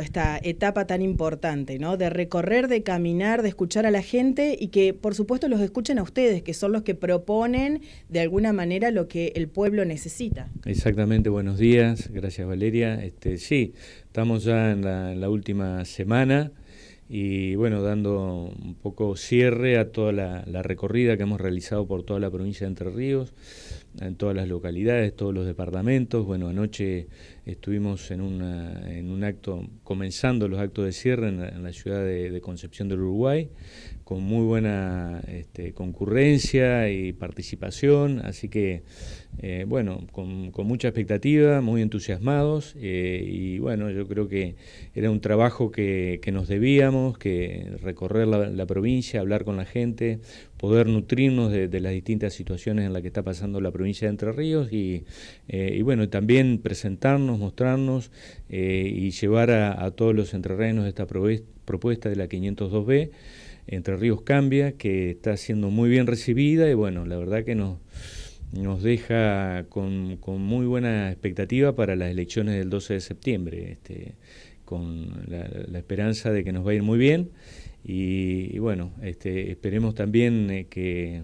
esta etapa tan importante, ¿no? De recorrer, de caminar, de escuchar a la gente y que, por supuesto, los escuchen a ustedes, que son los que proponen de alguna manera lo que el pueblo necesita. Exactamente, buenos días, gracias Valeria. Este, sí, estamos ya en la, última semana y bueno, dando un poco cierre a toda la, la, recorrida que hemos realizado por toda la provincia de Entre Ríos, en todas las localidades, todos los departamentos. Bueno, anoche estuvimos en, un acto, comenzando los actos de cierre en la, ciudad de, Concepción del Uruguay, con muy buena este, concurrencia y participación, así que, eh, bueno, con, mucha expectativa, muy entusiasmados, eh, y bueno, yo creo que era un trabajo que, nos debíamos, que recorrer la provincia, hablar con la gente, poder nutrirnos de, las distintas situaciones en las que está pasando la provincia de Entre Ríos y, eh, y bueno, también presentarnos, mostrarnos eh, y llevar a, todos los entrerrenos esta propuesta de la 502B. Entre Ríos Cambia, que está siendo muy bien recibida y bueno, la verdad que nos, nos deja con, con muy buena expectativa para las elecciones del 12 de septiembre, este, con la, la esperanza de que nos va a ir muy bien y, bueno, este, esperemos también eh, que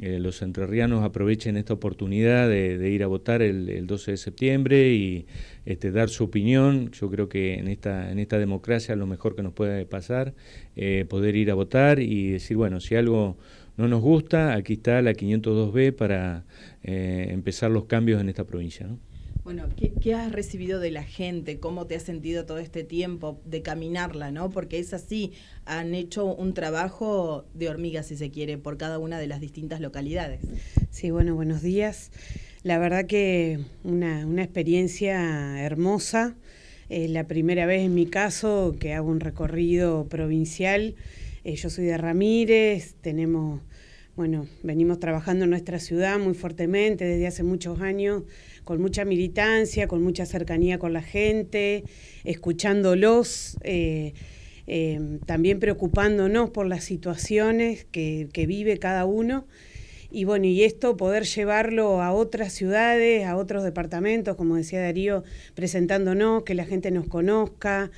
eh, los entrerrianos aprovechen esta oportunidad de, ir a votar el, 12 de septiembre y este, dar su opinión. Yo creo que en esta, en esta democracia lo mejor que nos puede pasar, eh, poder ir a votar y decir, bueno, si algo no nos gusta, aquí está la 502B para empezar los cambios en esta provincia. ¿no? Bueno, ¿qué, has recibido de la gente? ¿Cómo te has sentido todo este tiempo de caminarla, no? Porque es así, han hecho un trabajo de hormiga, si se quiere, por cada una de las distintas localidades. Sí, bueno, buenos días. La verdad que una, experiencia hermosa. la primera vez en mi caso que hago un recorrido provincial. Eh, yo soy de Ramírez, tenemos bueno, venimos trabajando en nuestra ciudad muy fuertemente desde hace muchos años, con mucha militancia, con mucha cercanía con la gente, escuchándolos. Eh, eh, también preocupándonos por las situaciones que, que, vive cada uno. Y bueno, y esto poder llevarlo a otras ciudades, a otros departamentos, como decía Darío, presentándonos, que la gente nos conozca,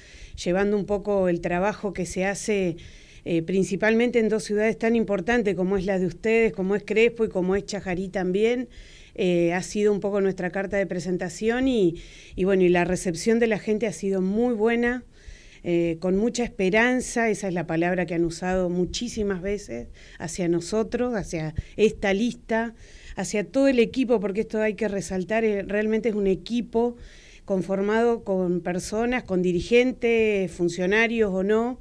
llevando un poco el trabajo que se hace eh, principalmente en dos ciudades tan importantes como es la de ustedes, como es Crespo y como es Chajarí también. Eh, ha sido un poco nuestra carta de presentación y, bueno, y la recepción de la gente ha sido muy buena, eh, con mucha esperanza, esa es la palabra que han usado muchísimas veces hacia nosotros, hacia esta lista, hacia todo el equipo, porque esto hay que resaltar, realmente es un equipo conformado con personas, con dirigentes, funcionarios o no,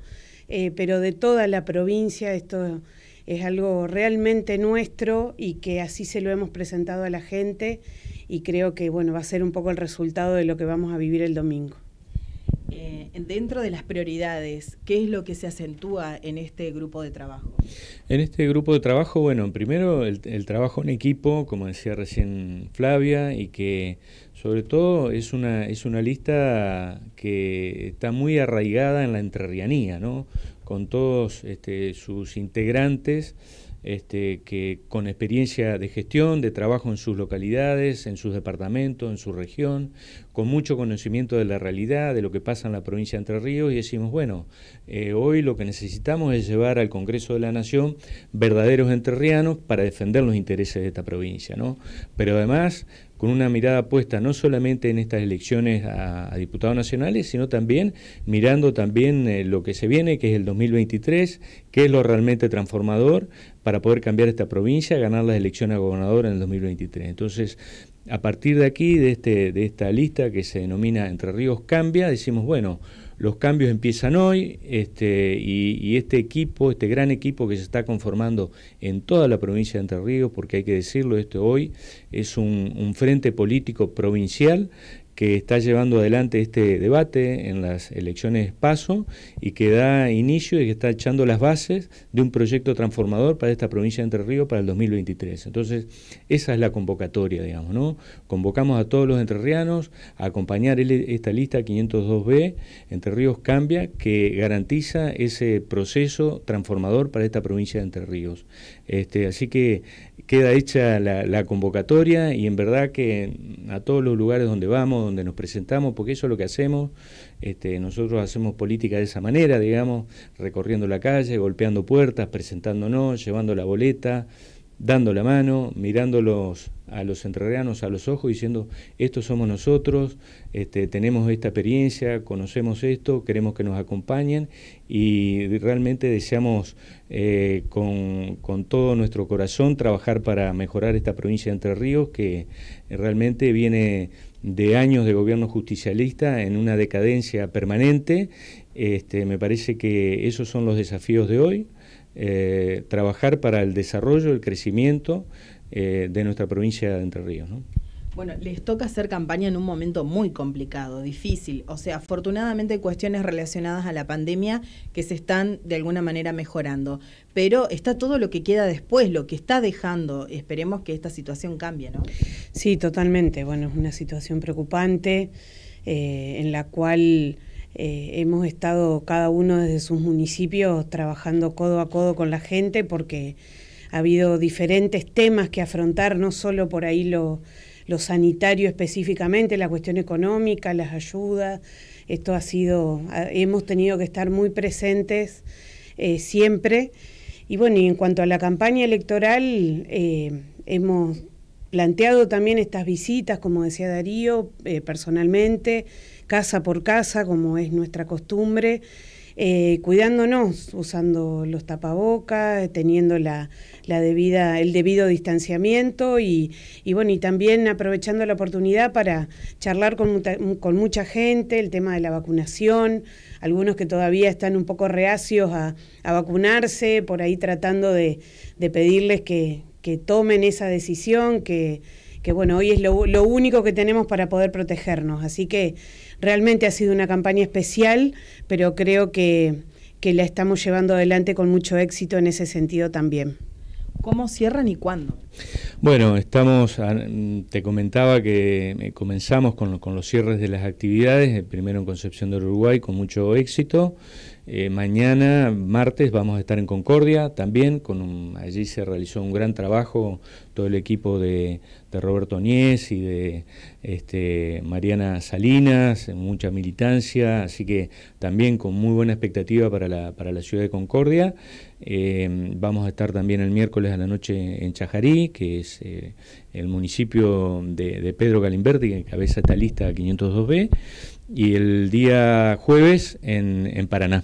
eh, pero de toda la provincia. Esto es algo realmente nuestro y que así se lo hemos presentado a la gente y creo que bueno va a ser un poco el resultado de lo que vamos a vivir el domingo. Eh, dentro de las prioridades, ¿qué es lo que se acentúa en este grupo de trabajo? En este grupo de trabajo, bueno, primero el, trabajo en equipo, como decía recién Flavia, y que sobre todo es una, es una lista que está muy arraigada en la entrerrianía, ¿no? Con todos este, sus integrantes este, que con experiencia de gestión, de trabajo en sus localidades, en sus departamentos, en su región, con mucho conocimiento de la realidad, de lo que pasa en la provincia de Entre Ríos, y decimos, bueno, eh, hoy lo que necesitamos es llevar al Congreso de la Nación verdaderos entrerrianos para defender los intereses de esta provincia, ¿no? Pero además con una mirada puesta no solamente en estas elecciones a, diputados nacionales, sino también mirando también eh, lo que se viene, que es el 2023, que es lo realmente transformador, para poder cambiar esta provincia, ganar las elecciones a gobernador en el 2023. Entonces, a partir de aquí, de, este, de esta lista que se denomina Entre Ríos Cambia, decimos, bueno, los cambios empiezan hoy este, y, este equipo, este gran equipo que se está conformando en toda la provincia de Entre Ríos, porque hay que decirlo esto hoy, es un frente político provincial que está llevando adelante este debate en las elecciones PASO y que da inicio y que está echando las bases de un proyecto transformador para esta provincia de Entre Ríos para el 2023. Entonces, esa es la convocatoria, digamos, ¿no? Convocamos a todos los entrerrianos a acompañar esta lista 502B, Entre Ríos Cambia, que garantiza ese proceso transformador para esta provincia de Entre Ríos. Este, así que queda hecha la convocatoria y en verdad que a todos los lugares donde vamos, donde nos presentamos, porque eso es lo que hacemos. Este, nosotros hacemos política de esa manera, digamos, recorriendo la calle, golpeando puertas, presentándonos, llevando la boleta, dando la mano, mirándolos a los entrerrianos a los ojos, diciendo, estos somos nosotros, este, tenemos esta experiencia, conocemos esto, queremos que nos acompañen y realmente deseamos eh, con, con, todo nuestro corazón trabajar para mejorar esta provincia de Entre Ríos que realmente viene de años de gobierno justicialista en una decadencia permanente. Este, me parece que esos son los desafíos de hoy, eh, trabajar para el desarrollo, el crecimiento eh, de nuestra provincia de Entre Ríos. Bueno, les toca hacer campaña en un momento muy complicado, difícil. O sea, afortunadamente hay cuestiones relacionadas a la pandemia que se están de alguna manera mejorando. Pero está todo lo que queda después, lo que está dejando. Esperemos que esta situación cambie, ¿no? Sí, totalmente. Bueno, es una situación preocupante eh, en la cual... Eh, hemos estado cada uno desde sus municipios trabajando codo a codo con la gente porque ha habido diferentes temas que afrontar, no solo por ahí lo, lo sanitario específicamente, la cuestión económica, las ayudas. Esto ha sido, hemos tenido que estar muy presentes eh, siempre. Y bueno, y en cuanto a la campaña electoral, eh, hemos planteado también estas visitas, como decía Darío, eh, personalmente, casa por casa, como es nuestra costumbre. Eh, cuidándonos, usando los tapabocas, eh, teniendo la, debida, el debido distanciamiento y, bueno, y también aprovechando la oportunidad para charlar con, con mucha gente, el tema de la vacunación, algunos que todavía están un poco reacios a, vacunarse, por ahí tratando de, pedirles que, tomen esa decisión, que bueno, hoy es lo, lo, único que tenemos para poder protegernos. Así que Realmente ha sido una campaña especial, pero creo que, la estamos llevando adelante con mucho éxito en ese sentido también. ¿Cómo cierran y cuándo? Bueno, estamos, ah, te comentaba que eh, comenzamos con, los cierres de las actividades, eh, primero en Concepción del Uruguay con mucho éxito, eh, mañana, martes, vamos a estar en Concordia también. allí se realizó un gran trabajo todo el equipo de, Roberto Niez y de este, Mariana Salinas, mucha militancia, así que también con muy buena expectativa para la, ciudad de Concordia. Eh, vamos a estar también el miércoles a la noche en Chajarí, que es eh, el municipio de, Pedro Galimberti, que cabeza esta lista 502B y el día jueves en, en Paraná.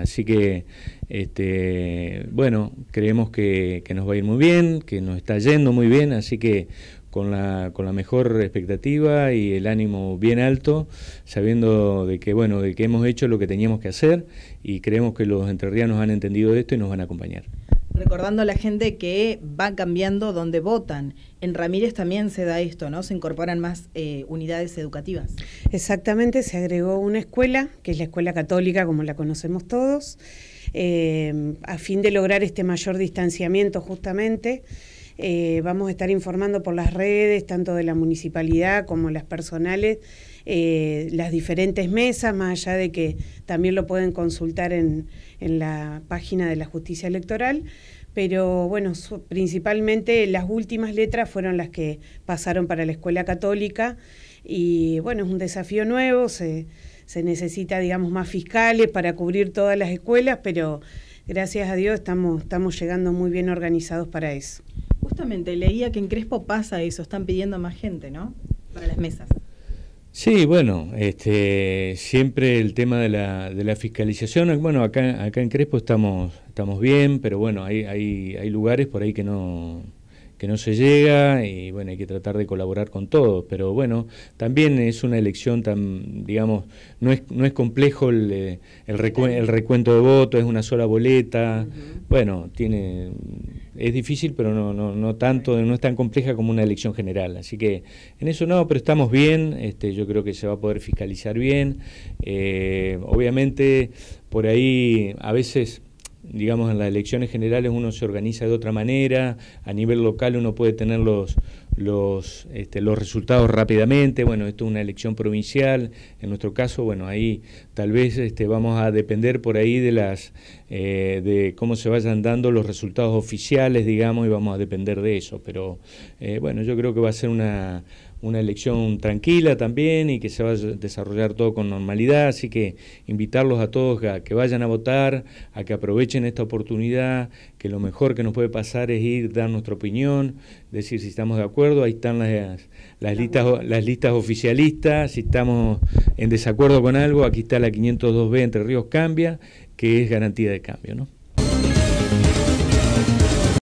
Así que, este, bueno, creemos que, nos va a ir muy bien, que nos está yendo muy bien, así que con la, con la mejor expectativa y el ánimo bien alto, sabiendo de que, bueno, de que hemos hecho lo que teníamos que hacer y creemos que los entrerrianos han entendido esto y nos van a acompañar. Recordando a la gente que va cambiando donde votan. En Ramírez también se da esto, ¿no? Se incorporan más eh, unidades educativas. Exactamente, se agregó una escuela, que es la escuela católica como la conocemos todos, eh, a fin de lograr este mayor distanciamiento justamente. Eh, vamos a estar informando por las redes, tanto de la municipalidad como las personales, eh, las diferentes mesas, más allá de que también lo pueden consultar en, la página de la justicia electoral. Pero bueno, principalmente las últimas letras fueron las que pasaron para la escuela católica y bueno, es un desafío nuevo, se, necesita, digamos, más fiscales para cubrir todas las escuelas, pero gracias a Dios estamos llegando muy bien organizados para eso justamente leía que en Crespo pasa eso, están pidiendo más gente, ¿no? Para las mesas. Sí, bueno, este, siempre el tema de la, de la fiscalización, bueno, acá, acá en Crespo estamos, estamos bien, pero bueno, hay, hay, hay lugares por ahí que no, que no se llega y bueno, hay que tratar de colaborar con todos, pero bueno, también es una elección tan, digamos, no es, no es complejo el, eh, recuento de votos, es una sola boleta, bueno, tiene es difícil, pero no, no, no tanto, no es tan compleja como una elección general. Así que en eso no, pero estamos bien, este, yo creo que se va a poder fiscalizar bien. Eh, obviamente, por ahí a veces digamos, en las elecciones generales uno se organiza de otra manera, a nivel local uno puede tener los, los, este, los resultados rápidamente, bueno, esto es una elección provincial, en nuestro caso, bueno, ahí tal vez este, vamos a depender por ahí de las, eh, de cómo se vayan dando los resultados oficiales, digamos, y vamos a depender de eso, pero eh, bueno, yo creo que va a ser una una elección tranquila también y que se va a desarrollar todo con normalidad, así que invitarlos a todos a que vayan a votar, a que aprovechen esta oportunidad, que lo mejor que nos puede pasar es ir, dar nuestra opinión, decir si estamos de acuerdo, ahí están las, las, listas, las listas oficialistas, si estamos en desacuerdo con algo, aquí está la 502B Entre Ríos Cambia, que es garantía de cambio, ¿no?